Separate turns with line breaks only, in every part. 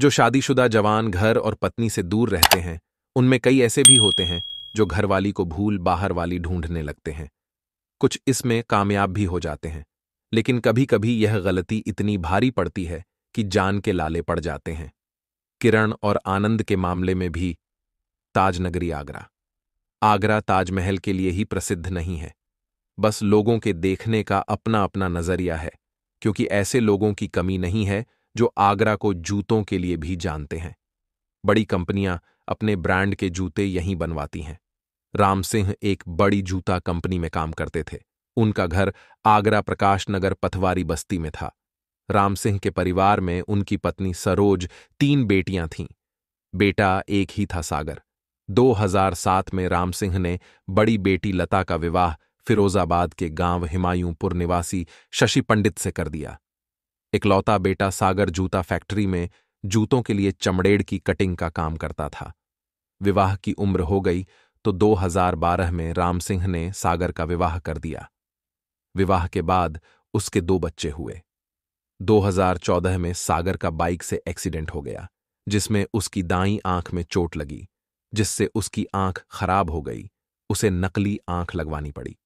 जो शादीशुदा जवान घर और पत्नी से दूर रहते हैं उनमें कई ऐसे भी होते हैं जो घरवाली को भूल बाहर वाली ढूंढने लगते हैं कुछ इसमें कामयाब भी हो जाते हैं लेकिन कभी कभी यह गलती इतनी भारी पड़ती है कि जान के लाले पड़ जाते हैं किरण और आनंद के मामले में भी ताजनगरी आगरा आगरा ताजमहल के लिए ही प्रसिद्ध नहीं है बस लोगों के देखने का अपना अपना नजरिया है क्योंकि ऐसे लोगों की कमी नहीं है जो आगरा को जूतों के लिए भी जानते हैं बड़ी कंपनियां अपने ब्रांड के जूते यहीं बनवाती हैं राम सिंह एक बड़ी जूता कंपनी में काम करते थे उनका घर आगरा प्रकाश नगर पथवारी बस्ती में था राम सिंह के परिवार में उनकी पत्नी सरोज तीन बेटियां थीं बेटा एक ही था सागर 2007 में राम सिंह ने बड़ी बेटी लता का विवाह फिरोजाबाद के गांव हिमायूंपुर निवासी शशि पंडित से कर दिया इकलौता बेटा सागर जूता फैक्ट्री में जूतों के लिए चमड़ेड़ की कटिंग का काम करता था विवाह की उम्र हो गई तो 2012 में राम सिंह ने सागर का विवाह कर दिया विवाह के बाद उसके दो बच्चे हुए 2014 में सागर का बाइक से एक्सीडेंट हो गया जिसमें उसकी दाई आंख में चोट लगी जिससे उसकी आंख खराब हो गई उसे नकली आंख लगवानी पड़ी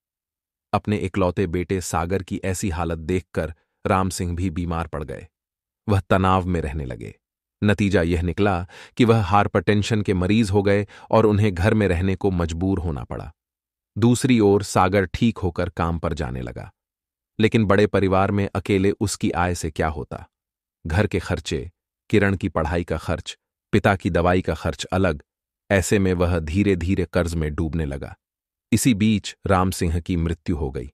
अपने इकलौते बेटे सागर की ऐसी हालत देखकर राम सिंह भी बीमार पड़ गए वह तनाव में रहने लगे नतीजा यह निकला कि वह हार्परटेंशन के मरीज हो गए और उन्हें घर में रहने को मजबूर होना पड़ा दूसरी ओर सागर ठीक होकर काम पर जाने लगा लेकिन बड़े परिवार में अकेले उसकी आय से क्या होता घर के खर्चे किरण की पढ़ाई का खर्च पिता की दवाई का खर्च अलग ऐसे में वह धीरे धीरे कर्ज में डूबने लगा इसी बीच राम सिंह की मृत्यु हो गई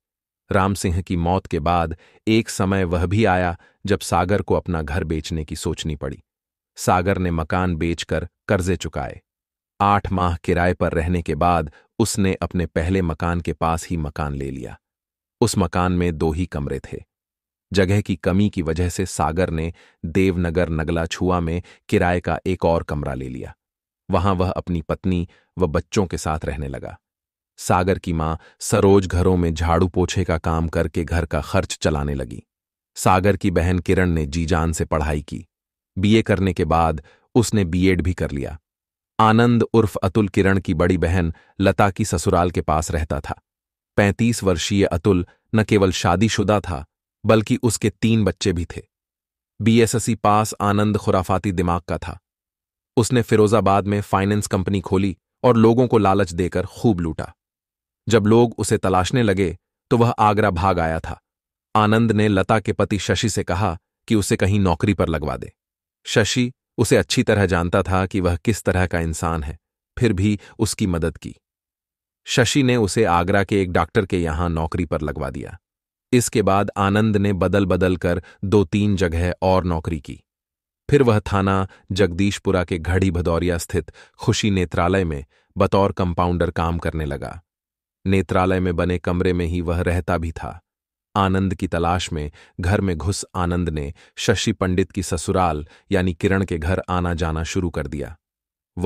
राम सिंह की मौत के बाद एक समय वह भी आया जब सागर को अपना घर बेचने की सोचनी पड़ी सागर ने मकान बेचकर कर्जे चुकाए आठ माह किराए पर रहने के बाद उसने अपने पहले मकान के पास ही मकान ले लिया उस मकान में दो ही कमरे थे जगह की कमी की वजह से सागर ने देवनगर नगला छुआ में किराए का एक और कमरा ले लिया वहां वह अपनी पत्नी व बच्चों के साथ रहने लगा सागर की माँ सरोज घरों में झाड़ू पोछे का काम करके घर का खर्च चलाने लगी सागर की बहन किरण ने जीजान से पढ़ाई की बीए करने के बाद उसने बीएड भी कर लिया आनंद उर्फ अतुल किरण की बड़ी बहन लता की ससुराल के पास रहता था पैंतीस वर्षीय अतुल न केवल शादीशुदा था बल्कि उसके तीन बच्चे भी थे बीएसएससी पास आनंद खुराफाती दिमाग का था उसने फिरोजाबाद में फाइनेंस कंपनी खोली और लोगों को लालच देकर खूब लूटा जब लोग उसे तलाशने लगे तो वह आगरा भाग आया था आनंद ने लता के पति शशि से कहा कि उसे कहीं नौकरी पर लगवा दे शशि उसे अच्छी तरह जानता था कि वह किस तरह का इंसान है फिर भी उसकी मदद की शशि ने उसे आगरा के एक डॉक्टर के यहां नौकरी पर लगवा दिया इसके बाद आनंद ने बदल बदल कर दो तीन जगह और नौकरी की फिर वह थाना जगदीशपुरा के घड़ी भदौरिया स्थित खुशी नेत्रालय में बतौर कंपाउंडर काम करने लगा नेत्रालय में बने कमरे में ही वह रहता भी था आनंद की तलाश में घर में घुस आनंद ने शशि पंडित की ससुराल यानी किरण के घर आना जाना शुरू कर दिया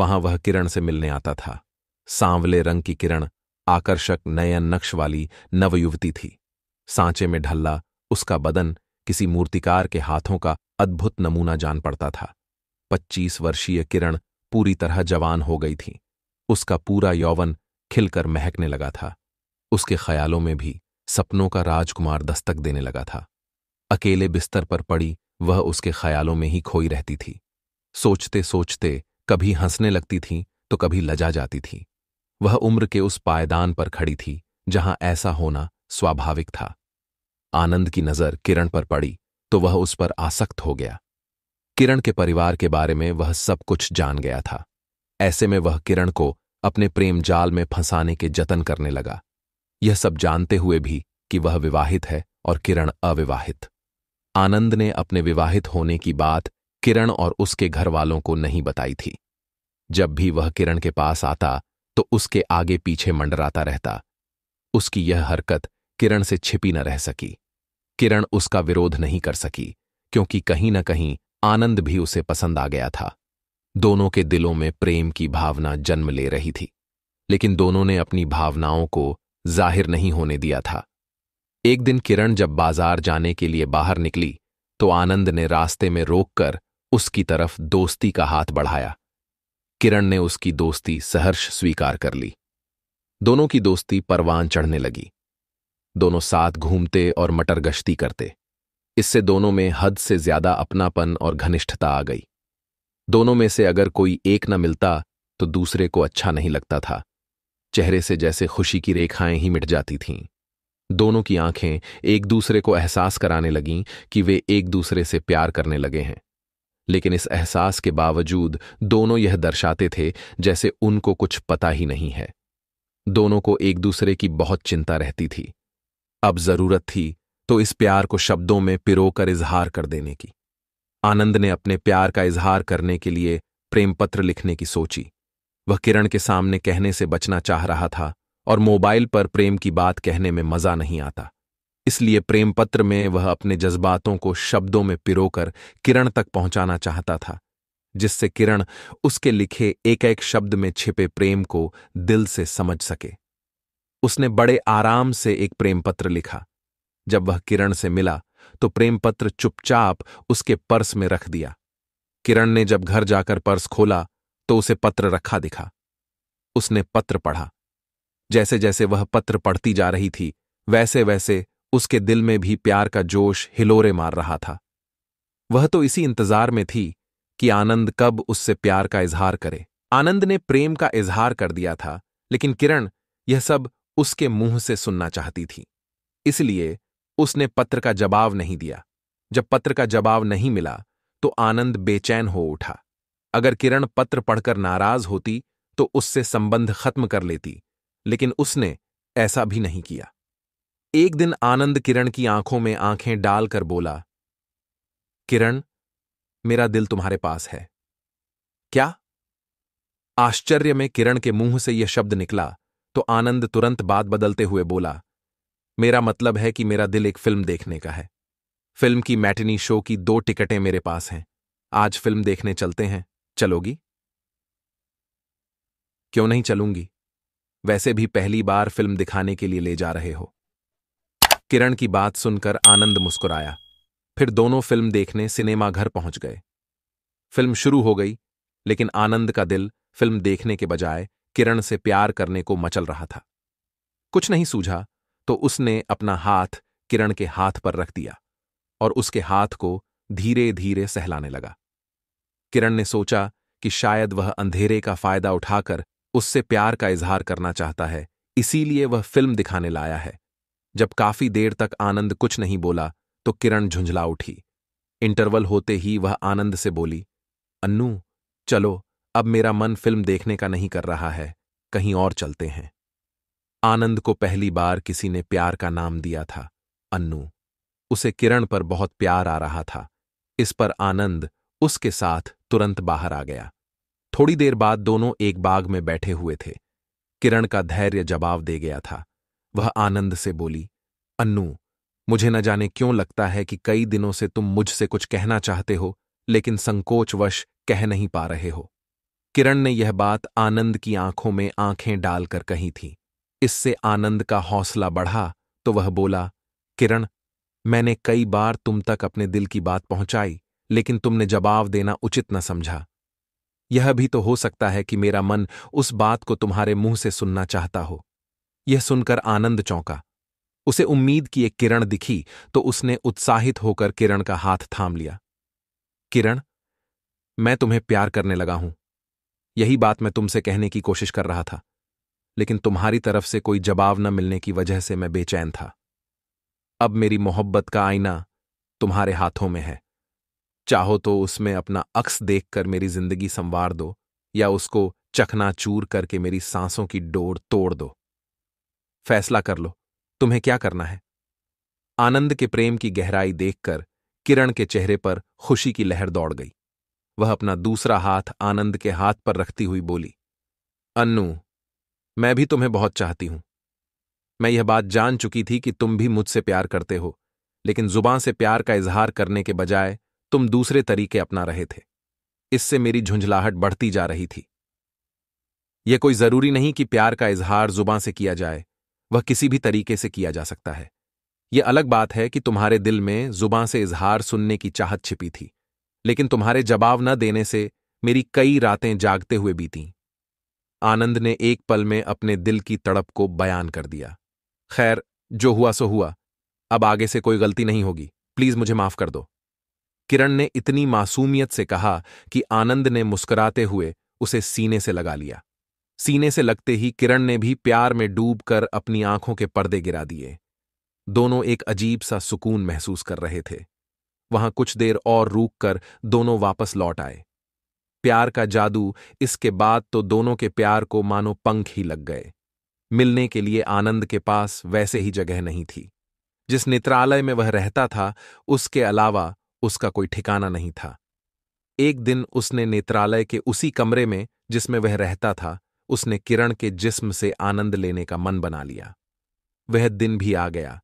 वहां वह किरण से मिलने आता था सांवले रंग की किरण आकर्षक नयन नक्श वाली नवयुवती थी सांचे में ढल्ला उसका बदन किसी मूर्तिकार के हाथों का अद्भुत नमूना जान पड़ता था पच्चीस वर्षीय किरण पूरी तरह जवान हो गई थी उसका पूरा यौवन खिलकर महकने लगा था उसके ख्यालों में भी सपनों का राजकुमार दस्तक देने लगा था अकेले बिस्तर पर पड़ी वह उसके ख्यालों में ही खोई रहती थी सोचते सोचते कभी हंसने लगती थी तो कभी लजा जाती थी वह उम्र के उस पायदान पर खड़ी थी जहां ऐसा होना स्वाभाविक था आनंद की नजर किरण पर पड़ी तो वह उस पर आसक्त हो गया किरण के परिवार के बारे में वह सब कुछ जान गया था ऐसे में वह किरण को अपने प्रेम जाल में फंसाने के जतन करने लगा यह सब जानते हुए भी कि वह विवाहित है और किरण अविवाहित आनंद ने अपने विवाहित होने की बात किरण और उसके घर वालों को नहीं बताई थी जब भी वह किरण के पास आता तो उसके आगे पीछे मंडराता रहता उसकी यह हरकत किरण से छिपी न रह सकी किरण उसका विरोध नहीं कर सकी क्योंकि कहीं न कहीं आनंद भी उसे पसंद आ गया था दोनों के दिलों में प्रेम की भावना जन्म ले रही थी लेकिन दोनों ने अपनी भावनाओं को जाहिर नहीं होने दिया था एक दिन किरण जब बाजार जाने के लिए बाहर निकली तो आनंद ने रास्ते में रोककर उसकी तरफ दोस्ती का हाथ बढ़ाया किरण ने उसकी दोस्ती सहर्ष स्वीकार कर ली दोनों की दोस्ती परवान चढ़ने लगी दोनों साथ घूमते और मटर गश्ती करते इससे दोनों में हद से ज्यादा अपनापन और घनिष्ठता आ गई दोनों में से अगर कोई एक न मिलता तो दूसरे को अच्छा नहीं लगता था चेहरे से जैसे खुशी की रेखाएं ही मिट जाती थीं दोनों की आंखें एक दूसरे को एहसास कराने लगीं कि वे एक दूसरे से प्यार करने लगे हैं लेकिन इस एहसास के बावजूद दोनों यह दर्शाते थे जैसे उनको कुछ पता ही नहीं है दोनों को एक दूसरे की बहुत चिंता रहती थी अब जरूरत थी तो इस प्यार को शब्दों में पिरोकर इजहार कर देने की आनंद ने अपने प्यार का इजहार करने के लिए प्रेम पत्र लिखने की सोची वह किरण के सामने कहने से बचना चाह रहा था और मोबाइल पर प्रेम की बात कहने में मजा नहीं आता इसलिए प्रेम पत्र में वह अपने जज्बातों को शब्दों में पिरोकर किरण तक पहुंचाना चाहता था जिससे किरण उसके लिखे एक एक शब्द में छिपे प्रेम को दिल से समझ सके उसने बड़े आराम से एक प्रेम पत्र लिखा जब वह किरण से मिला तो पत्र चुपचाप उसके पर्स में रख दिया किरण ने जब घर जाकर पर्स खोला तो उसे पत्र रखा दिखा उसने पत्र पढ़ा जैसे जैसे वह पत्र पढ़ती जा रही थी वैसे वैसे उसके दिल में भी प्यार का जोश हिलोरे मार रहा था वह तो इसी इंतजार में थी कि आनंद कब उससे प्यार का इजहार करे आनंद ने प्रेम का इजहार कर दिया था लेकिन किरण यह सब उसके मुंह से सुनना चाहती थी इसलिए उसने पत्र का जवाब नहीं दिया जब पत्र का जवाब नहीं मिला तो आनंद बेचैन हो उठा अगर किरण पत्र पढ़कर नाराज होती तो उससे संबंध खत्म कर लेती लेकिन उसने ऐसा भी नहीं किया एक दिन आनंद किरण की आंखों में आंखें डालकर बोला किरण मेरा दिल तुम्हारे पास है क्या आश्चर्य में किरण के मुंह से यह शब्द निकला तो आनंद तुरंत बात बदलते हुए बोला मेरा मतलब है कि मेरा दिल एक फिल्म देखने का है फिल्म की मैटिनी शो की दो टिकटें मेरे पास हैं आज फिल्म देखने चलते हैं चलोगी क्यों नहीं चलूंगी वैसे भी पहली बार फिल्म दिखाने के लिए ले जा रहे हो किरण की बात सुनकर आनंद मुस्कुराया फिर दोनों फिल्म देखने सिनेमा घर पहुंच गए फिल्म शुरू हो गई लेकिन आनंद का दिल फिल्म देखने के बजाय किरण से प्यार करने को मचल रहा था कुछ नहीं सूझा तो उसने अपना हाथ किरण के हाथ पर रख दिया और उसके हाथ को धीरे धीरे सहलाने लगा किरण ने सोचा कि शायद वह अंधेरे का फायदा उठाकर उससे प्यार का इजहार करना चाहता है इसीलिए वह फिल्म दिखाने लाया है जब काफी देर तक आनंद कुछ नहीं बोला तो किरण झुंझला उठी इंटरवल होते ही वह आनंद से बोली अन्नू चलो अब मेरा मन फिल्म देखने का नहीं कर रहा है कहीं और चलते हैं आनंद को पहली बार किसी ने प्यार का नाम दिया था अन्नू उसे किरण पर बहुत प्यार आ रहा था इस पर आनंद उसके साथ तुरंत बाहर आ गया थोड़ी देर बाद दोनों एक बाग में बैठे हुए थे किरण का धैर्य जवाब दे गया था वह आनंद से बोली अन्नू मुझे न जाने क्यों लगता है कि कई दिनों से तुम मुझसे कुछ कहना चाहते हो लेकिन संकोचवश कह नहीं पा रहे हो किरण ने यह बात आनंद की आंखों में आंखें डालकर कही थी इससे आनंद का हौसला बढ़ा तो वह बोला किरण मैंने कई बार तुम तक अपने दिल की बात पहुंचाई लेकिन तुमने जवाब देना उचित न समझा यह भी तो हो सकता है कि मेरा मन उस बात को तुम्हारे मुंह से सुनना चाहता हो यह सुनकर आनंद चौंका उसे उम्मीद की एक किरण दिखी तो उसने उत्साहित होकर किरण का हाथ थाम लिया किरण मैं तुम्हें प्यार करने लगा हूं यही बात मैं तुमसे कहने की कोशिश कर रहा था लेकिन तुम्हारी तरफ से कोई जवाब न मिलने की वजह से मैं बेचैन था अब मेरी मोहब्बत का आईना तुम्हारे हाथों में है चाहो तो उसमें अपना अक्स देखकर मेरी जिंदगी संवार दो या उसको चूर करके मेरी सांसों की डोर तोड़ दो फैसला कर लो तुम्हें क्या करना है आनंद के प्रेम की गहराई देखकर किरण के चेहरे पर खुशी की लहर दौड़ गई वह अपना दूसरा हाथ आनंद के हाथ पर रखती हुई बोली अन्नू मैं भी तुम्हें बहुत चाहती हूं मैं यह बात जान चुकी थी कि तुम भी मुझसे प्यार करते हो लेकिन जुबान से प्यार का इजहार करने के बजाय तुम दूसरे तरीके अपना रहे थे इससे मेरी झुंझलाहट बढ़ती जा रही थी यह कोई जरूरी नहीं कि प्यार का इजहार जुबान से किया जाए वह किसी भी तरीके से किया जा सकता है यह अलग बात है कि तुम्हारे दिल में जुबान से इजहार सुनने की चाहत छिपी थी लेकिन तुम्हारे जवाब न देने से मेरी कई रातें जागते हुए बीतीं आनंद ने एक पल में अपने दिल की तड़प को बयान कर दिया खैर जो हुआ सो हुआ अब आगे से कोई गलती नहीं होगी प्लीज मुझे माफ कर दो किरण ने इतनी मासूमियत से कहा कि आनंद ने मुस्कुराते हुए उसे सीने से लगा लिया सीने से लगते ही किरण ने भी प्यार में डूबकर अपनी आंखों के पर्दे गिरा दिए दोनों एक अजीब सा सुकून महसूस कर रहे थे वहां कुछ देर और रूक कर दोनों वापस लौट आए प्यार का जादू इसके बाद तो दोनों के प्यार को मानो पंख ही लग गए मिलने के लिए आनंद के पास वैसे ही जगह नहीं थी जिस नेत्रालय में वह रहता था उसके अलावा उसका कोई ठिकाना नहीं था एक दिन उसने नेत्रालय के उसी कमरे में जिसमें वह रहता था उसने किरण के जिस्म से आनंद लेने का मन बना लिया वह दिन भी आ गया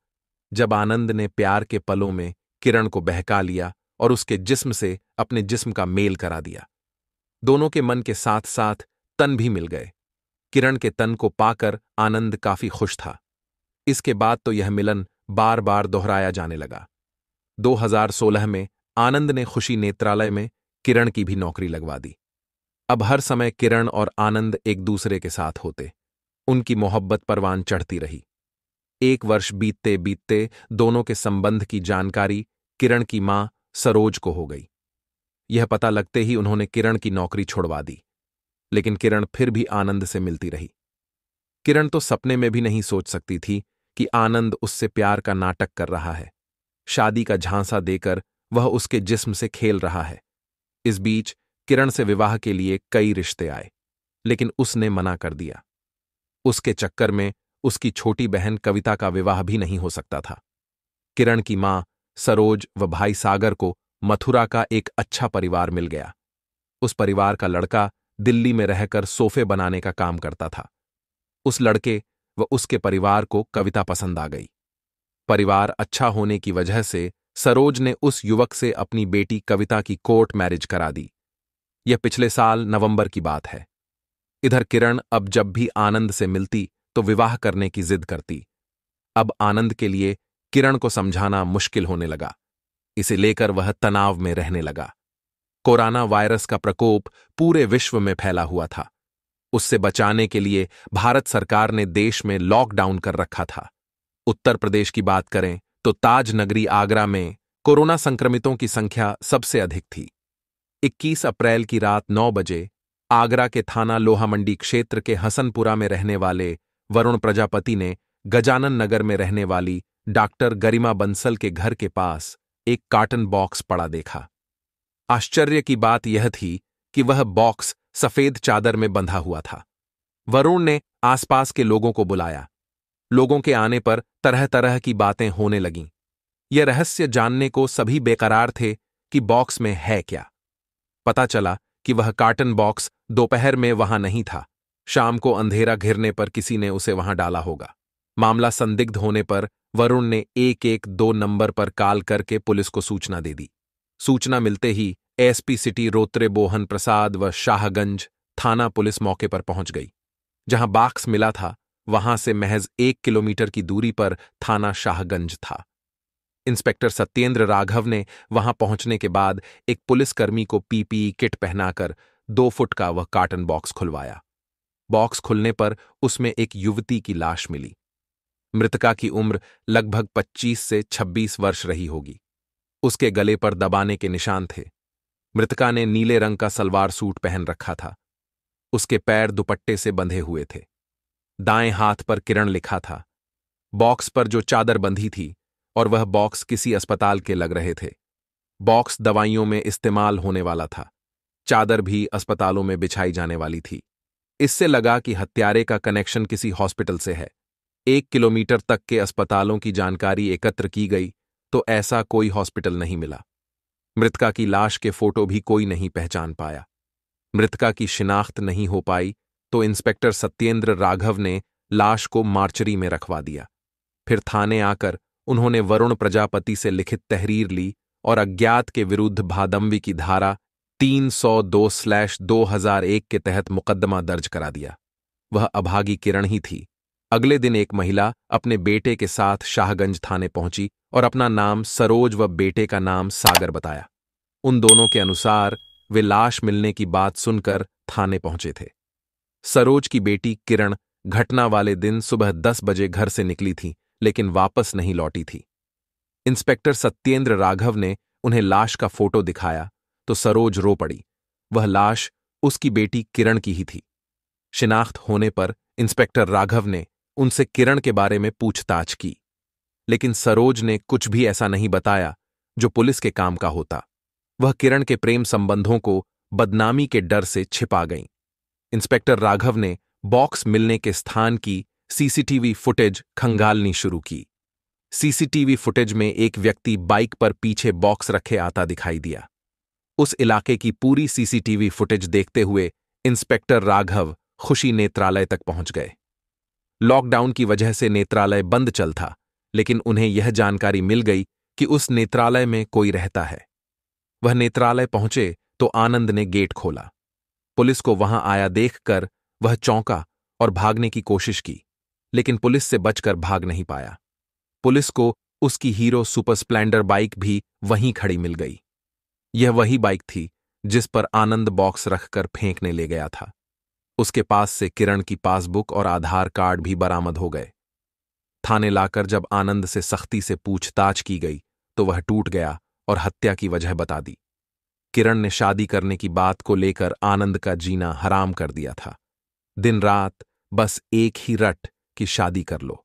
जब आनंद ने प्यार के पलों में किरण को बहका लिया और उसके जिस्म से अपने जिस्म का मेल करा दिया दोनों के मन के साथ साथ तन भी मिल गए किरण के तन को पाकर आनंद काफी खुश था इसके बाद तो यह मिलन बार बार दोहराया जाने लगा 2016 में आनंद ने खुशी नेत्रालय में किरण की भी नौकरी लगवा दी अब हर समय किरण और आनंद एक दूसरे के साथ होते उनकी मोहब्बत परवान चढ़ती रही एक वर्ष बीतते बीतते दोनों के संबंध की जानकारी किरण की मां सरोज को हो गई यह पता लगते ही उन्होंने किरण की नौकरी छोड़वा दी लेकिन किरण फिर भी आनंद से मिलती रही किरण तो सपने में भी नहीं सोच सकती थी कि आनंद उससे प्यार का नाटक कर रहा है शादी का झांसा देकर वह उसके जिस्म से खेल रहा है इस बीच किरण से विवाह के लिए कई रिश्ते आए लेकिन उसने मना कर दिया उसके चक्कर में उसकी छोटी बहन कविता का विवाह भी नहीं हो सकता था किरण की मां सरोज व भाई सागर को मथुरा का एक अच्छा परिवार मिल गया उस परिवार का लड़का दिल्ली में रहकर सोफे बनाने का काम करता था उस लड़के व उसके परिवार को कविता पसंद आ गई परिवार अच्छा होने की वजह से सरोज ने उस युवक से अपनी बेटी कविता की कोर्ट मैरिज करा दी यह पिछले साल नवंबर की बात है इधर किरण अब जब भी आनंद से मिलती तो विवाह करने की जिद करती अब आनंद के लिए किरण को समझाना मुश्किल होने लगा इसे लेकर वह तनाव में रहने लगा कोरोना वायरस का प्रकोप पूरे विश्व में फैला हुआ था उससे बचाने के लिए भारत सरकार ने देश में लॉकडाउन कर रखा था उत्तर प्रदेश की बात करें तो ताज नगरी आगरा में कोरोना संक्रमितों की संख्या सबसे अधिक थी 21 अप्रैल की रात 9 बजे आगरा के थाना लोहामंडी क्षेत्र के हसनपुरा में रहने वाले वरुण प्रजापति ने गजानन नगर में रहने वाली डॉक्टर गरिमा बंसल के घर के पास एक कार्टन बॉक्स पड़ा देखा आश्चर्य की बात यह थी कि वह बॉक्स सफेद चादर में बंधा हुआ था वरुण ने आसपास के लोगों को बुलाया लोगों के आने पर तरह तरह की बातें होने लगीं यह रहस्य जानने को सभी बेकरार थे कि बॉक्स में है क्या पता चला कि वह कार्टन बॉक्स दोपहर में वहां नहीं था शाम को अंधेरा घिरने पर किसी ने उसे वहां डाला होगा मामला संदिग्ध होने पर वरुण ने एक एक दो नंबर पर कॉल करके पुलिस को सूचना दे दी सूचना मिलते ही एसपी सिटी रोत्रे बोहन प्रसाद व शाहगंज थाना पुलिस मौके पर पहुंच गई जहां बाक्स मिला था वहां से महज एक किलोमीटर की दूरी पर थाना शाहगंज था इंस्पेक्टर सत्येंद्र राघव ने वहां पहुंचने के बाद एक पुलिसकर्मी को पीपीई किट पहनाकर दो फुट का वह कार्टन बॉक्स खुलवाया बॉक्स खुलने पर उसमें एक युवती की लाश मिली मृतका की उम्र लगभग 25 से 26 वर्ष रही होगी उसके गले पर दबाने के निशान थे मृतका ने नीले रंग का सलवार सूट पहन रखा था उसके पैर दुपट्टे से बंधे हुए थे दाएं हाथ पर किरण लिखा था बॉक्स पर जो चादर बंधी थी और वह बॉक्स किसी अस्पताल के लग रहे थे बॉक्स दवाइयों में इस्तेमाल होने वाला था चादर भी अस्पतालों में बिछाई जाने वाली थी इससे लगा कि हत्यारे का कनेक्शन किसी हॉस्पिटल से है एक किलोमीटर तक के अस्पतालों की जानकारी एकत्र की गई तो ऐसा कोई हॉस्पिटल नहीं मिला मृतका की लाश के फोटो भी कोई नहीं पहचान पाया मृतका की शिनाख्त नहीं हो पाई तो इंस्पेक्टर सत्येंद्र राघव ने लाश को मार्चरी में रखवा दिया फिर थाने आकर उन्होंने वरुण प्रजापति से लिखित तहरीर ली और अज्ञात के विरुद्ध भादम्बी की धारा 302 स्लैश 2001 के तहत मुकदमा दर्ज करा दिया वह अभागी किरण ही थी अगले दिन एक महिला अपने बेटे के साथ शाहगंज थाने पहुंची और अपना नाम सरोज व बेटे का नाम सागर बताया उन दोनों के अनुसार वे लाश मिलने की बात सुनकर थाने पहुंचे थे सरोज की बेटी किरण घटना वाले दिन सुबह दस बजे घर से निकली थी लेकिन वापस नहीं लौटी थी इंस्पेक्टर सत्येंद्र राघव ने उन्हें लाश का फोटो दिखाया तो सरोज रो पड़ी वह लाश उसकी बेटी किरण की ही थी शिनाख्त होने पर इंस्पेक्टर राघव ने उनसे किरण के बारे में पूछताछ की लेकिन सरोज ने कुछ भी ऐसा नहीं बताया जो पुलिस के काम का होता वह किरण के प्रेम संबंधों को बदनामी के डर से छिपा गईं इंस्पेक्टर राघव ने बॉक्स मिलने के स्थान की सीसीटीवी फुटेज खंगालनी शुरू की सीसीटीवी फुटेज में एक व्यक्ति बाइक पर पीछे बॉक्स रखे आता दिखाई दिया उस इलाके की पूरी सीसीटीवी फुटेज देखते हुए इंस्पेक्टर राघव खुशी नेत्रालय तक पहुंच गए लॉकडाउन की वजह से नेत्रालय बंद चल था लेकिन उन्हें यह जानकारी मिल गई कि उस नेत्रालय में कोई रहता है वह नेत्रालय पहुंचे तो आनंद ने गेट खोला पुलिस को वहां आया देखकर वह चौंका और भागने की कोशिश की लेकिन पुलिस से बचकर भाग नहीं पाया पुलिस को उसकी हीरो सुपर स्प्लेंडर बाइक भी वहीं खड़ी मिल गई यह वही बाइक थी जिस पर आनंद बॉक्स रखकर फेंकने ले गया था उसके पास से किरण की पासबुक और आधार कार्ड भी बरामद हो गए थाने लाकर जब आनंद से सख्ती से पूछताछ की गई तो वह टूट गया और हत्या की वजह बता दी किरण ने शादी करने की बात को लेकर आनंद का जीना हराम कर दिया था दिन रात बस एक ही रट कि शादी कर लो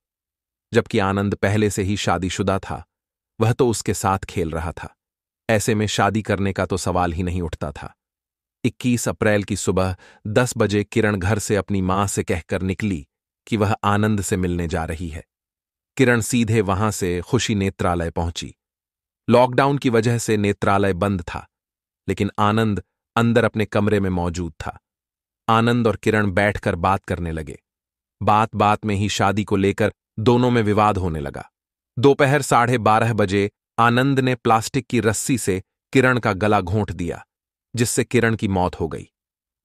जबकि आनंद पहले से ही शादीशुदा था वह तो उसके साथ खेल रहा था ऐसे में शादी करने का तो सवाल ही नहीं उठता था 21 अप्रैल की सुबह 10 बजे किरण घर से अपनी मां से कहकर निकली कि वह आनंद से मिलने जा रही है किरण सीधे वहां से खुशी नेत्रालय पहुंची लॉकडाउन की वजह से नेत्रालय बंद था लेकिन आनंद अंदर अपने कमरे में मौजूद था आनंद और किरण बैठकर बात करने लगे बात बात में ही शादी को लेकर दोनों में विवाद होने लगा दोपहर साढ़े बारह बजे आनंद ने प्लास्टिक की रस्सी से किरण का गला घोंट दिया जिससे किरण की मौत हो गई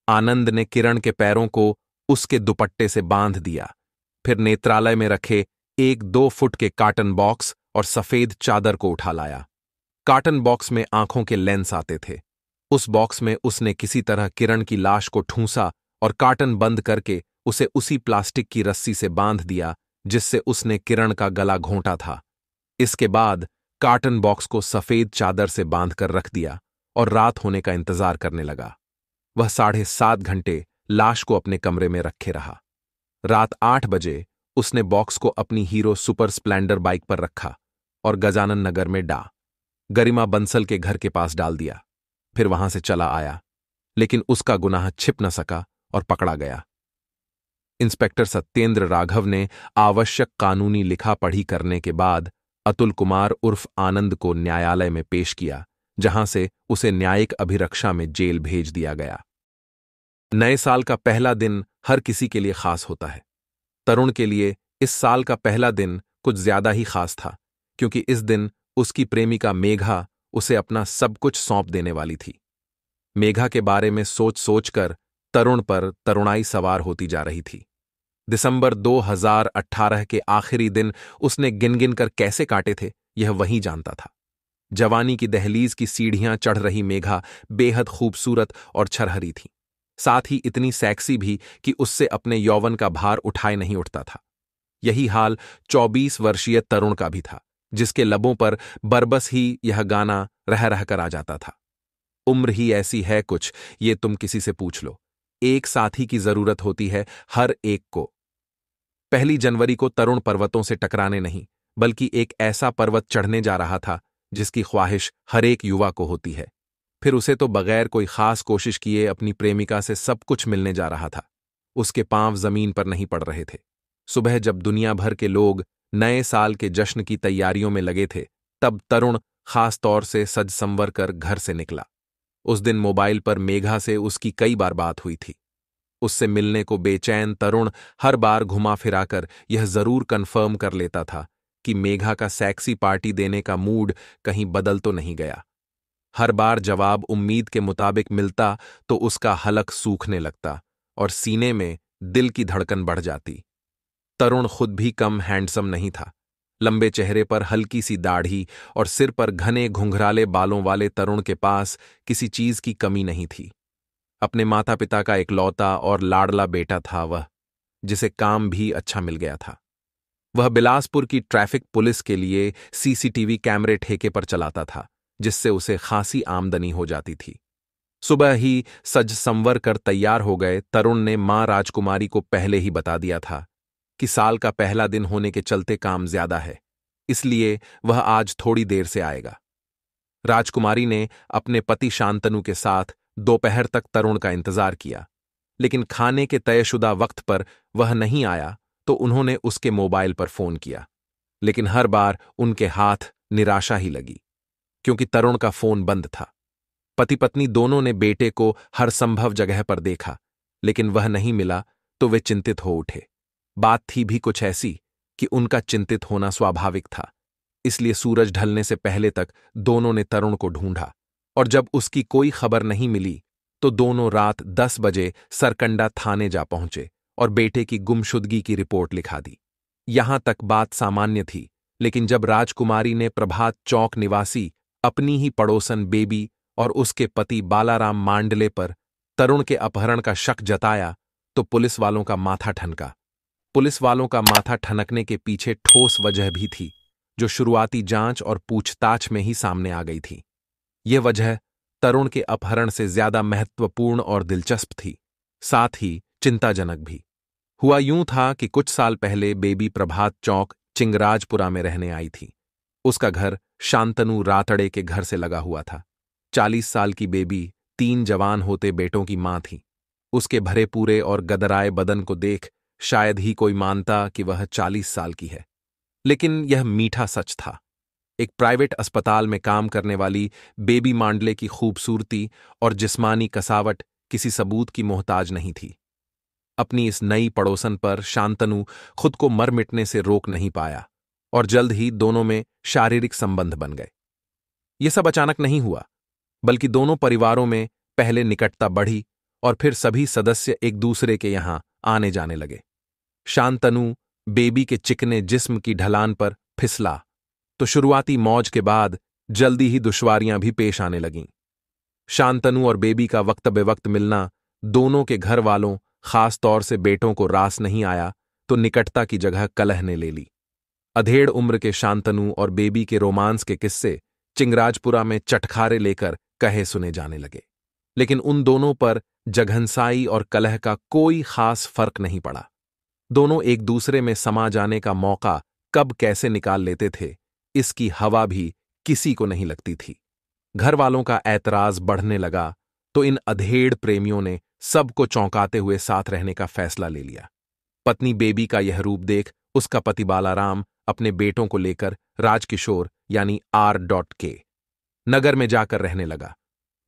आनंद ने किरण के पैरों को उसके दुपट्टे से बांध दिया फिर नेत्रालय में रखे एक दो फुट के कार्टन बॉक्स और सफेद चादर को उठा लाया कार्टन बॉक्स में आंखों के लेंस आते थे उस बॉक्स में उसने किसी तरह किरण की लाश को ठूंसा और कार्टन बंद करके उसे उसी प्लास्टिक की रस्सी से बांध दिया जिससे उसने किरण का गला घोंटा था इसके बाद कार्टन बॉक्स को सफेद चादर से बांधकर रख दिया और रात होने का इंतजार करने लगा वह साढ़े सात घंटे लाश को अपने कमरे में रखे रहा रात आठ बजे उसने बॉक्स को अपनी हीरो सुपर स्प्लेंडर बाइक पर रखा और गजानन नगर में डा गरिमा बंसल के घर के पास डाल दिया फिर वहां से चला आया लेकिन उसका गुनाह छिप न सका और पकड़ा गया इंस्पेक्टर सत्येंद्र राघव ने आवश्यक कानूनी लिखा पढ़ी करने के बाद अतुल कुमार उर्फ आनंद को न्यायालय में पेश किया जहां से उसे न्यायिक अभिरक्षा में जेल भेज दिया गया नए साल का पहला दिन हर किसी के लिए खास होता है तरुण के लिए इस साल का पहला दिन कुछ ज्यादा ही खास था क्योंकि इस दिन उसकी प्रेमिका मेघा उसे अपना सब कुछ सौंप देने वाली थी मेघा के बारे में सोच सोचकर तरुण पर तरुणाई सवार होती जा रही थी दिसंबर 2018 के आखिरी दिन उसने गिन गिन कर कैसे काटे थे यह वही जानता था जवानी की दहलीज की सीढ़ियां चढ़ रही मेघा बेहद खूबसूरत और छरहरी थी साथ ही इतनी सेक्सी भी कि उससे अपने यौवन का भार उठाए नहीं उठता था यही हाल 24 वर्षीय तरुण का भी था जिसके लबों पर बरबस ही यह गाना रह रह कर आ जाता था उम्र ही ऐसी है कुछ ये तुम किसी से पूछ लो एक साथी की जरूरत होती है हर एक को पहली जनवरी को तरुण पर्वतों से टकराने नहीं बल्कि एक ऐसा पर्वत चढ़ने जा रहा था जिसकी ख्वाहिश हर एक युवा को होती है फिर उसे तो बगैर कोई खास कोशिश किए अपनी प्रेमिका से सब कुछ मिलने जा रहा था उसके पांव जमीन पर नहीं पड़ रहे थे सुबह जब दुनिया भर के लोग नए साल के जश्न की तैयारियों में लगे थे तब तरुण खास तौर से सज संवर कर घर से निकला उस दिन मोबाइल पर मेघा से उसकी कई बार बात हुई थी उससे मिलने को बेचैन तरुण हर बार घुमा फिराकर यह जरूर कन्फर्म कर लेता था कि मेघा का सेक्सी पार्टी देने का मूड कहीं बदल तो नहीं गया हर बार जवाब उम्मीद के मुताबिक मिलता तो उसका हलक सूखने लगता और सीने में दिल की धड़कन बढ़ जाती तरुण खुद भी कम हैंडसम नहीं था लंबे चेहरे पर हल्की सी दाढ़ी और सिर पर घने घुंघराले बालों वाले तरुण के पास किसी चीज की कमी नहीं थी अपने माता पिता का एकलौता और लाडला बेटा था वह जिसे काम भी अच्छा मिल गया था वह बिलासपुर की ट्रैफिक पुलिस के लिए सीसीटीवी कैमरे ठेके पर चलाता था जिससे उसे खासी आमदनी हो जाती थी सुबह ही सज संवर कर तैयार हो गए तरुण ने मां राजकुमारी को पहले ही बता दिया था कि साल का पहला दिन होने के चलते काम ज्यादा है इसलिए वह आज थोड़ी देर से आएगा राजकुमारी ने अपने पति शांतनु के साथ दोपहर तक तरुण का इंतजार किया लेकिन खाने के तयशुदा वक्त पर वह नहीं आया तो उन्होंने उसके मोबाइल पर फोन किया लेकिन हर बार उनके हाथ निराशा ही लगी क्योंकि तरुण का फोन बंद था पति पत्नी दोनों ने बेटे को हर संभव जगह पर देखा लेकिन वह नहीं मिला तो वे चिंतित हो उठे बात थी भी कुछ ऐसी कि उनका चिंतित होना स्वाभाविक था इसलिए सूरज ढलने से पहले तक दोनों ने तरुण को ढूंढा और जब उसकी कोई खबर नहीं मिली तो दोनों रात दस बजे सरकंडा थाने जा पहुंचे और बेटे की गुमशुदगी की रिपोर्ट लिखा दी यहां तक बात सामान्य थी लेकिन जब राजकुमारी ने प्रभात चौक निवासी अपनी ही पड़ोसन बेबी और उसके पति बालाराम मांडले पर तरुण के अपहरण का शक जताया तो पुलिस वालों का माथा ठनका पुलिस वालों का माथा ठनकने के पीछे ठोस वजह भी थी जो शुरुआती जांच और पूछताछ में ही सामने आ गई थी ये वजह तरुण के अपहरण से ज्यादा महत्वपूर्ण और दिलचस्प थी साथ ही चिंताजनक भी हुआ यूं था कि कुछ साल पहले बेबी प्रभात चौक चिंगराजपुरा में रहने आई थी उसका घर शांतनु रातड़े के घर से लगा हुआ था चालीस साल की बेबी तीन जवान होते बेटों की मां थी उसके भरे पूरे और गदराए बदन को देख शायद ही कोई मानता कि वह चालीस साल की है लेकिन यह मीठा सच था एक प्राइवेट अस्पताल में काम करने वाली बेबी मांडले की खूबसूरती और जिस्मानी कसावट किसी सबूत की मोहताज नहीं थी अपनी इस नई पड़ोसन पर शांतनु खुद को मर मिटने से रोक नहीं पाया और जल्द ही दोनों में शारीरिक संबंध बन गए ये सब अचानक नहीं हुआ बल्कि दोनों परिवारों में पहले निकटता बढ़ी और फिर सभी सदस्य एक दूसरे के यहां आने जाने लगे शांतनु बेबी के चिकने जिस्म की ढलान पर फिसला तो शुरुआती मौज के बाद जल्दी ही दुश्वारियां भी पेश आने लगीं शांतनु और बेबी का वक्त बेवक्त मिलना दोनों के घर वालों खास तौर से बेटों को रास नहीं आया तो निकटता की जगह कलह ने ले ली अधेड़ उम्र के शांतनु और बेबी के रोमांस के किस्से चिंगराजपुरा में चटखारे लेकर कहे सुने जाने लगे लेकिन उन दोनों पर जघनसाई और कलह का कोई खास फर्क नहीं पड़ा दोनों एक दूसरे में समा जाने का मौका कब कैसे निकाल लेते थे इसकी हवा भी किसी को नहीं लगती थी घर वालों का ऐतराज बढ़ने लगा तो इन अधेड़ प्रेमियों ने सबको चौंकाते हुए साथ रहने का फैसला ले लिया पत्नी बेबी का यह रूप देख उसका पति बालाराम अपने बेटों को लेकर राजकिशोर यानी आर डॉट के नगर में जाकर रहने लगा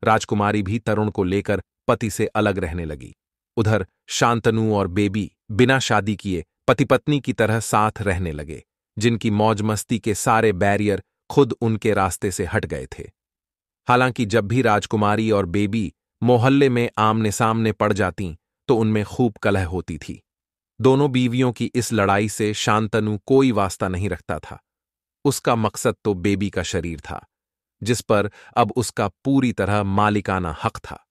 राजकुमारी भी तरुण को लेकर पति से अलग रहने लगी उधर शांतनु और बेबी बिना शादी किए पति पत्नी की तरह साथ रहने लगे जिनकी मौज मस्ती के सारे बैरियर खुद उनके रास्ते से हट गए थे हालांकि जब भी राजकुमारी और बेबी मोहल्ले में आमने सामने पड़ जाती तो उनमें खूब कलह होती थी दोनों बीवियों की इस लड़ाई से शांतनु कोई वास्ता नहीं रखता था उसका मकसद तो बेबी का शरीर था जिस पर अब उसका पूरी तरह मालिकाना हक था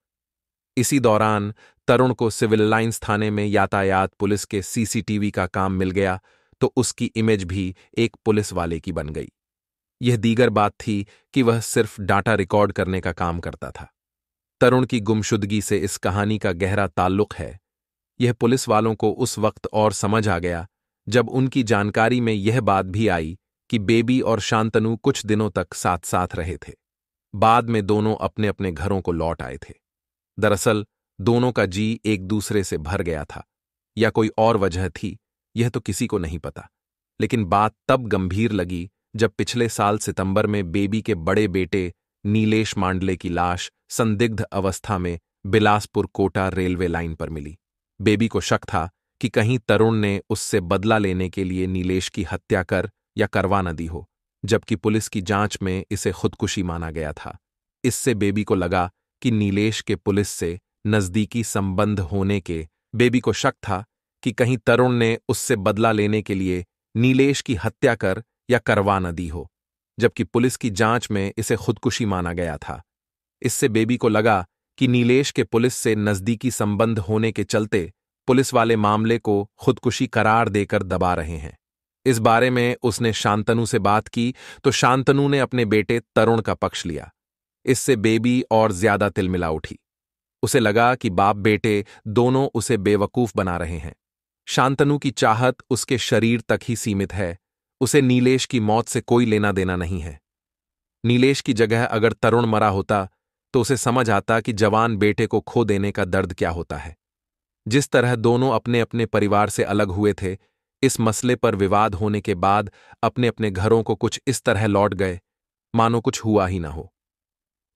इसी दौरान तरुण को सिविल लाइंस थाने में यातायात पुलिस के सीसीटीवी का काम मिल गया तो उसकी इमेज भी एक पुलिस वाले की बन गई यह दीगर बात थी कि वह सिर्फ डाटा रिकॉर्ड करने का काम करता था तरुण की गुमशुदगी से इस कहानी का गहरा ताल्लुक है यह पुलिस वालों को उस वक्त और समझ आ गया जब उनकी जानकारी में यह बात भी आई कि बेबी और शांतनु कुछ दिनों तक साथ साथ रहे थे बाद में दोनों अपने अपने घरों को लौट आए थे दरअसल दोनों का जी एक दूसरे से भर गया था या कोई और वजह थी यह तो किसी को नहीं पता लेकिन बात तब गंभीर लगी जब पिछले साल सितंबर में बेबी के बड़े बेटे नीलेश मांडले की लाश संदिग्ध अवस्था में बिलासपुर कोटा रेलवे लाइन पर मिली बेबी को शक था कि कहीं तरुण ने उससे बदला लेने के लिए नीलेश की हत्या कर या करवा न दी हो जबकि पुलिस की जांच में इसे खुदकुशी माना गया था इससे बेबी को लगा कि नीलेश के पुलिस से नजदीकी संबंध होने के बेबी को शक था कि कहीं तरुण ने उससे बदला लेने के लिए नीलेश की हत्या कर या करवा न दी हो जबकि पुलिस की जांच में इसे खुदकुशी माना गया था इससे बेबी को लगा कि नीलेश के पुलिस से नजदीकी संबंध होने के चलते पुलिस वाले मामले को खुदकुशी करार देकर दबा रहे हैं इस बारे में उसने शांतनु से बात की तो शांतनु ने अपने बेटे तरुण का पक्ष लिया इससे बेबी और ज्यादा तिलमिला उठी उसे लगा कि बाप बेटे दोनों उसे बेवकूफ बना रहे हैं शांतनु की चाहत उसके शरीर तक ही सीमित है उसे नीलेश की मौत से कोई लेना देना नहीं है नीलेश की जगह अगर तरुण मरा होता तो उसे समझ आता कि जवान बेटे को खो देने का दर्द क्या होता है जिस तरह दोनों अपने अपने परिवार से अलग हुए थे इस मसले पर विवाद होने के बाद अपने अपने घरों को कुछ इस तरह लौट गए मानो कुछ हुआ ही ना हो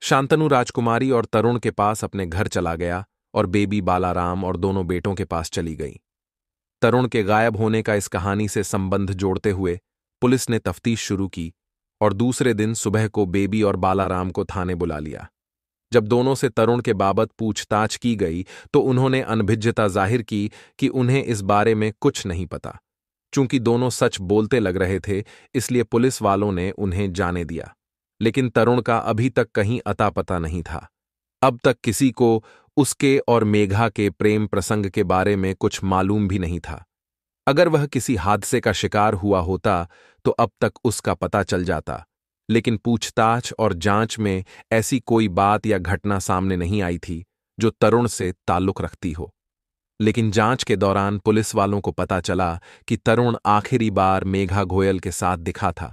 शांतनु राजकुमारी और तरुण के पास अपने घर चला गया और बेबी बालाराम और दोनों बेटों के पास चली गई तरुण के गायब होने का इस कहानी से संबंध जोड़ते हुए पुलिस ने तफ्तीश शुरू की और दूसरे दिन सुबह को बेबी और बालाराम को थाने बुला लिया जब दोनों से तरुण के बाबत पूछताछ की गई तो उन्होंने अनभिज्ञता जाहिर की कि उन्हें इस बारे में कुछ नहीं पता चूंकि दोनों सच बोलते लग रहे थे इसलिए पुलिस वालों ने उन्हें जाने दिया लेकिन तरुण का अभी तक कहीं अता पता नहीं था अब तक किसी को उसके और मेघा के प्रेम प्रसंग के बारे में कुछ मालूम भी नहीं था अगर वह किसी हादसे का शिकार हुआ होता तो अब तक उसका पता चल जाता लेकिन पूछताछ और जांच में ऐसी कोई बात या घटना सामने नहीं आई थी जो तरुण से ताल्लुक रखती हो लेकिन जांच के दौरान पुलिस वालों को पता चला कि तरुण आखिरी बार मेघा गोयल के साथ दिखा था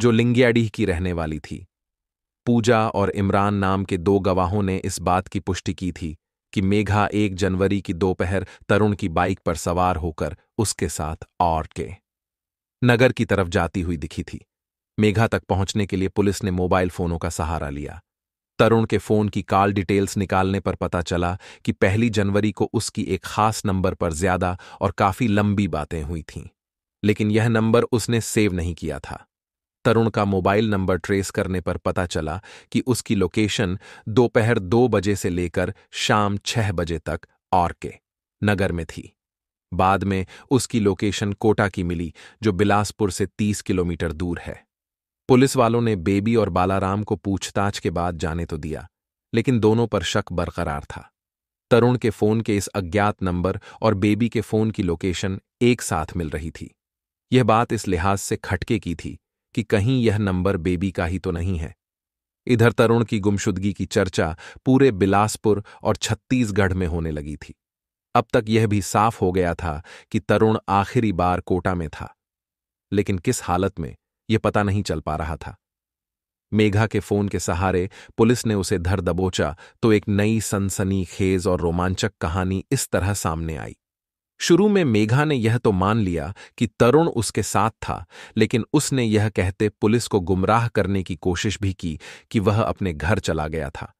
जो लिंग्याडीह की रहने वाली थी पूजा और इमरान नाम के दो गवाहों ने इस बात की पुष्टि की थी कि मेघा एक जनवरी की दोपहर तरुण की बाइक पर सवार होकर उसके साथ और के नगर की तरफ जाती हुई दिखी थी मेघा तक पहुंचने के लिए पुलिस ने मोबाइल फोनों का सहारा लिया तरुण के फोन की कॉल डिटेल्स निकालने पर पता चला कि पहली जनवरी को उसकी एक खास नंबर पर ज्यादा और काफी लंबी बातें हुई थीं लेकिन यह नंबर उसने सेव नहीं किया था तरुण का मोबाइल नंबर ट्रेस करने पर पता चला कि उसकी लोकेशन दोपहर दो बजे से लेकर शाम छह बजे तक और के नगर में थी बाद में उसकी लोकेशन कोटा की मिली जो बिलासपुर से तीस किलोमीटर दूर है पुलिस वालों ने बेबी और बालाराम को पूछताछ के बाद जाने तो दिया लेकिन दोनों पर शक बरकरार था तरुण के फोन के इस अज्ञात नंबर और बेबी के फोन की लोकेशन एक साथ मिल रही थी यह बात इस लिहाज से खटके की थी कि कहीं यह नंबर बेबी का ही तो नहीं है इधर तरुण की गुमशुदगी की चर्चा पूरे बिलासपुर और छत्तीसगढ़ में होने लगी थी अब तक यह भी साफ हो गया था कि तरुण आखिरी बार कोटा में था लेकिन किस हालत में यह पता नहीं चल पा रहा था मेघा के फोन के सहारे पुलिस ने उसे धर दबोचा तो एक नई सनसनी खेज और रोमांचक कहानी इस तरह सामने आई शुरू में मेघा ने यह तो मान लिया कि तरुण उसके साथ था लेकिन उसने यह कहते पुलिस को गुमराह करने की कोशिश भी की कि वह अपने घर चला गया था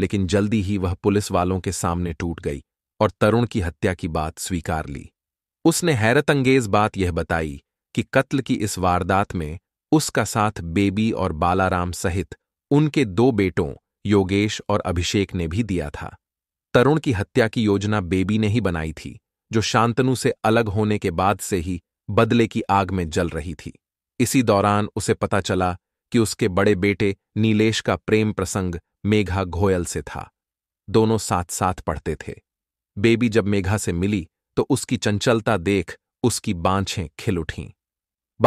लेकिन जल्दी ही वह पुलिस वालों के सामने टूट गई और तरुण की हत्या की बात स्वीकार ली उसने हैरतअंगेज बात यह बताई कि कत्ल की इस वारदात में उसका साथ बेबी और बालाराम सहित उनके दो बेटों योगेश और अभिषेक ने भी दिया था तरुण की हत्या की योजना बेबी ने ही बनाई थी जो शांतनु से अलग होने के बाद से ही बदले की आग में जल रही थी इसी दौरान उसे पता चला कि उसके बड़े बेटे नीलेश का प्रेम प्रसंग मेघा घोयल से था दोनों साथ साथ पढ़ते थे बेबी जब मेघा से मिली तो उसकी चंचलता देख उसकी बांछें खिल उठीं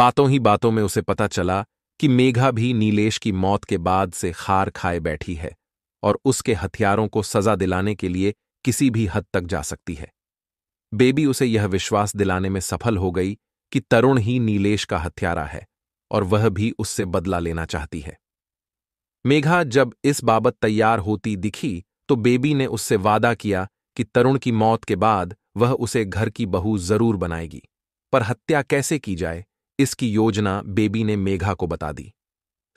बातों ही बातों में उसे पता चला कि मेघा भी नीलेश की मौत के बाद से खार खाए बैठी है और उसके हथियारों को सजा दिलाने के लिए किसी भी हद तक जा सकती है बेबी उसे यह विश्वास दिलाने में सफल हो गई कि तरुण ही नीलेश का हत्यारा है और वह भी उससे बदला लेना चाहती है मेघा जब इस बाबत तैयार होती दिखी तो बेबी ने उससे वादा किया कि तरुण की मौत के बाद वह उसे घर की बहू जरूर बनाएगी पर हत्या कैसे की जाए इसकी योजना बेबी ने मेघा को बता दी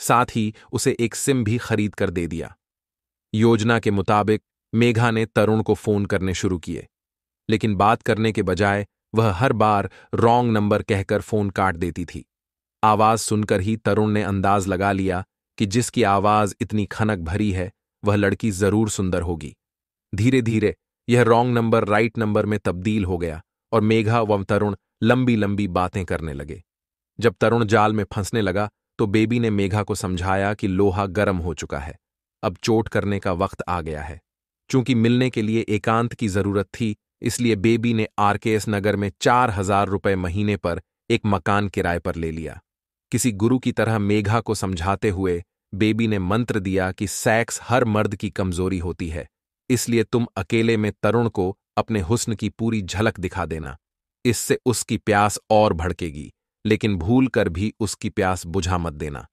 साथ ही उसे एक सिम भी खरीद कर दे दिया योजना के मुताबिक मेघा ने तरुण को फोन करने शुरू किए लेकिन बात करने के बजाय वह हर बार रॉन्ग नंबर कहकर फोन काट देती थी आवाज सुनकर ही तरुण ने अंदाज लगा लिया कि जिसकी आवाज इतनी खनक भरी है वह लड़की जरूर सुंदर होगी धीरे धीरे यह रॉन्ग नंबर राइट नंबर में तब्दील हो गया और मेघा व तरुण लंबी लंबी बातें करने लगे जब तरुण जाल में फंसने लगा तो बेबी ने मेघा को समझाया कि लोहा गर्म हो चुका है अब चोट करने का वक्त आ गया है चूंकि मिलने के लिए एकांत की जरूरत थी इसलिए बेबी ने आरकेएस नगर में चार हजार रुपये महीने पर एक मकान किराए पर ले लिया किसी गुरु की तरह मेघा को समझाते हुए बेबी ने मंत्र दिया कि सेक्स हर मर्द की कमजोरी होती है इसलिए तुम अकेले में तरुण को अपने हुस्न की पूरी झलक दिखा देना इससे उसकी प्यास और भड़केगी लेकिन भूल कर भी उसकी प्यास बुझा मत देना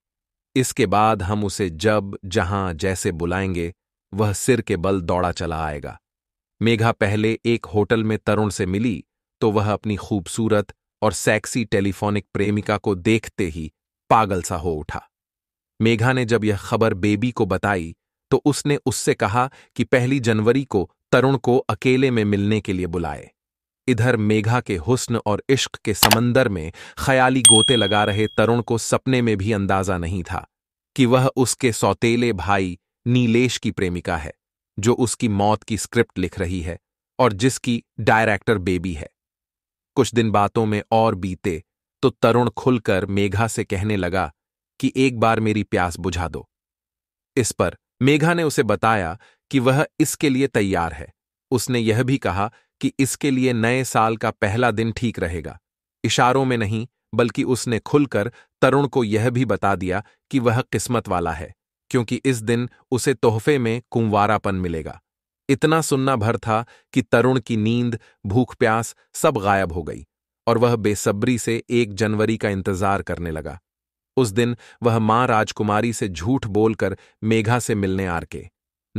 इसके बाद हम उसे जब जहां जैसे बुलाएंगे वह सिर के बल दौड़ा चला आएगा मेघा पहले एक होटल में तरुण से मिली तो वह अपनी खूबसूरत और सेक्सी टेलीफोनिक प्रेमिका को देखते ही पागल सा हो उठा मेघा ने जब यह खबर बेबी को बताई तो उसने उससे कहा कि पहली जनवरी को तरुण को अकेले में मिलने के लिए बुलाए इधर मेघा के हुस्न और इश्क के समंदर में ख्याली गोते लगा रहे तरुण को सपने में भी अंदाजा नहीं था कि वह उसके सौतेले भाई नीलेश की प्रेमिका है जो उसकी मौत की स्क्रिप्ट लिख रही है और जिसकी डायरेक्टर बेबी है कुछ दिन बातों में और बीते तो तरुण खुलकर मेघा से कहने लगा कि एक बार मेरी प्यास बुझा दो इस पर मेघा ने उसे बताया कि वह इसके लिए तैयार है उसने यह भी कहा कि इसके लिए नए साल का पहला दिन ठीक रहेगा इशारों में नहीं बल्कि उसने खुलकर तरुण को यह भी बता दिया कि वह किस्मत वाला है क्योंकि इस दिन उसे तोहफे में कुंवारापन मिलेगा इतना सुनना भर था कि तरुण की नींद भूख प्यास सब गायब हो गई और वह बेसब्री से एक जनवरी का इंतजार करने लगा उस दिन वह मां राजकुमारी से झूठ बोलकर मेघा से मिलने आर के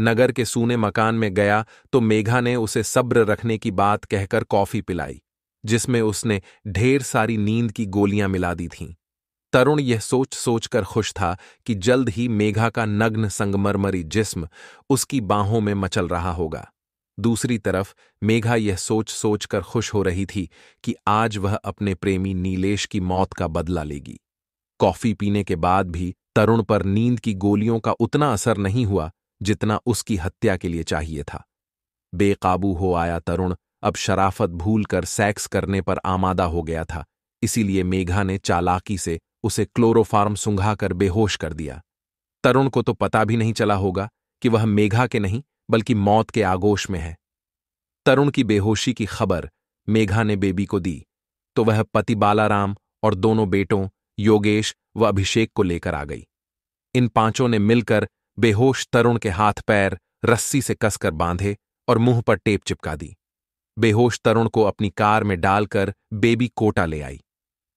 नगर के सूने मकान में गया तो मेघा ने उसे सब्र रखने की बात कहकर कॉफी पिलाई जिसमें उसने ढेर सारी नींद की गोलियां मिला दी थीं तरुण यह सोच सोचकर खुश था कि जल्द ही मेघा का नग्न संगमरमरी जिस्म उसकी बाहों में मचल रहा होगा दूसरी तरफ मेघा यह सोच सोचकर खुश हो रही थी कि आज वह अपने प्रेमी नीलेश की मौत का बदला लेगी कॉफी पीने के बाद भी तरुण पर नींद की गोलियों का उतना असर नहीं हुआ जितना उसकी हत्या के लिए चाहिए था बेकाबू हो आया तरुण अब शराफत भूल कर सैक्स करने पर आमादा हो गया था इसीलिए मेघा ने चालाकी से उसे क्लोरोफार्म सुंघाकर बेहोश कर दिया तरुण को तो पता भी नहीं चला होगा कि वह मेघा के नहीं बल्कि मौत के आगोश में है तरुण की बेहोशी की खबर मेघा ने बेबी को दी तो वह पति बालाराम और दोनों बेटों योगेश व अभिषेक को लेकर आ गई इन पांचों ने मिलकर बेहोश तरुण के हाथ पैर रस्सी से कसकर बांधे और मुंह पर टेप चिपका दी बेहोश तरुण को अपनी कार में डालकर बेबी कोटा ले आई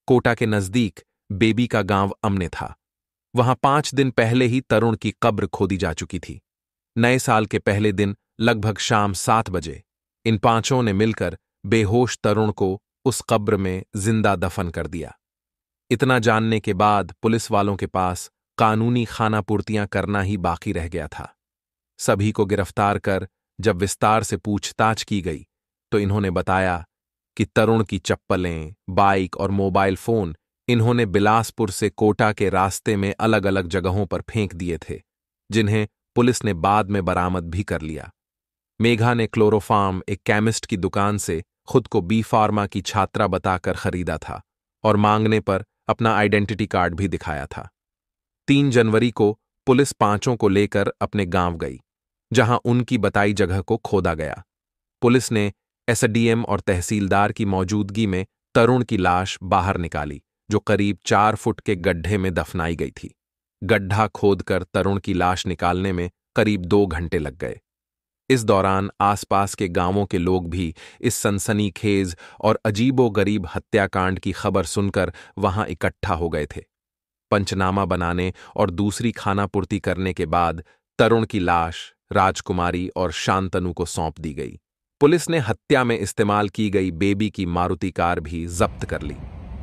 कोटा के नजदीक बेबी का गांव अमने था वहां पांच दिन पहले ही तरुण की कब्र खोदी जा चुकी थी नए साल के पहले दिन लगभग शाम सात बजे इन पांचों ने मिलकर बेहोश तरुण को उस कब्र में जिंदा दफन कर दिया इतना जानने के बाद पुलिस वालों के पास कानूनी खानापूर्तियां करना ही बाकी रह गया था सभी को गिरफ्तार कर जब विस्तार से पूछताछ की गई तो इन्होंने बताया कि तरुण की चप्पलें बाइक और मोबाइल फोन इन्होंने बिलासपुर से कोटा के रास्ते में अलग अलग जगहों पर फेंक दिए थे जिन्हें पुलिस ने बाद में बरामद भी कर लिया मेघा ने क्लोरोफार्म एक केमिस्ट की दुकान से खुद को बी फार्मा की छात्रा बताकर खरीदा था और मांगने पर अपना आइडेंटिटी कार्ड भी दिखाया था तीन जनवरी को पुलिस पांचों को लेकर अपने गांव गई जहां उनकी बताई जगह को खोदा गया पुलिस ने एसडीएम और तहसीलदार की मौजूदगी में तरुण की लाश बाहर निकाली जो करीब चार फुट के गड्ढे में दफनाई गई थी गड्ढा खोदकर तरुण की लाश निकालने में करीब दो घंटे लग गए इस दौरान आसपास के गांवों के लोग भी इस सनसनीखेज और अजीबोगरीब हत्याकांड की खबर सुनकर वहां इकट्ठा हो गए थे पंचनामा बनाने और दूसरी खानापूर्ति करने के बाद तरुण की लाश राजकुमारी और शांतनु को सौंप दी गई पुलिस ने हत्या में इस्तेमाल की गई बेबी की मारुति कार भी जब्त कर ली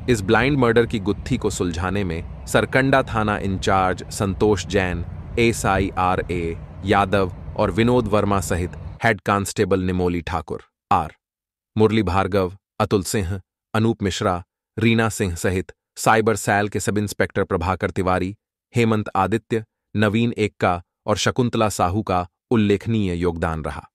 इस ब्लाइंड मर्डर की गुत्थी को सुलझाने में सरकंडा थाना incharge Santosh Jain S I R A Yadav और विनोद वर्मा सहित head constable Nimoli Thakur R Murli Bhargav Atul Singh Anoop Mishra Reena Singh सहित साइबर सैल के सब इंस्पेक्टर प्रभाकर तिवारी हेमंत आदित्य नवीन एक्का और शकुंतला साहू का उल्लेखनीय योगदान रहा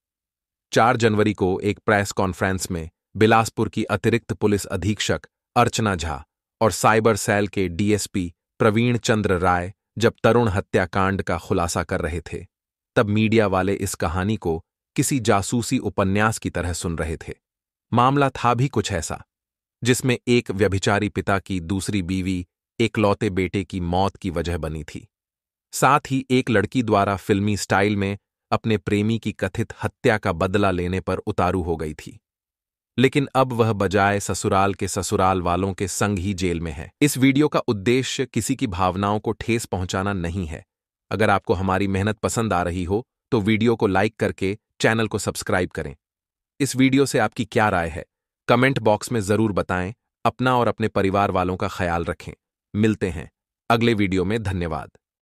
चार जनवरी को एक प्रेस कॉन्फ्रेंस में बिलासपुर की अतिरिक्त पुलिस अधीक्षक अर्चना झा और साइबर सेल के डीएसपी प्रवीण चंद्र राय जब तरुण हत्याकांड का खुलासा कर रहे थे तब मीडिया वाले इस कहानी को किसी जासूसी उपन्यास की तरह सुन रहे थे मामला था भी कुछ ऐसा जिसमें एक व्यभिचारी पिता की दूसरी बीवी एकलौते बेटे की मौत की वजह बनी थी साथ ही एक लड़की द्वारा फिल्मी स्टाइल में अपने प्रेमी की कथित हत्या का बदला लेने पर उतारू हो गई थी लेकिन अब वह बजाय ससुराल के ससुराल वालों के संग ही जेल में है इस वीडियो का उद्देश्य किसी की भावनाओं को ठेस पहुंचाना नहीं है अगर आपको हमारी मेहनत पसंद आ रही हो तो वीडियो को लाइक करके चैनल को सब्सक्राइब करें इस वीडियो से आपकी क्या राय है कमेंट बॉक्स में जरूर बताएं अपना और अपने परिवार वालों का ख्याल रखें मिलते हैं अगले वीडियो में धन्यवाद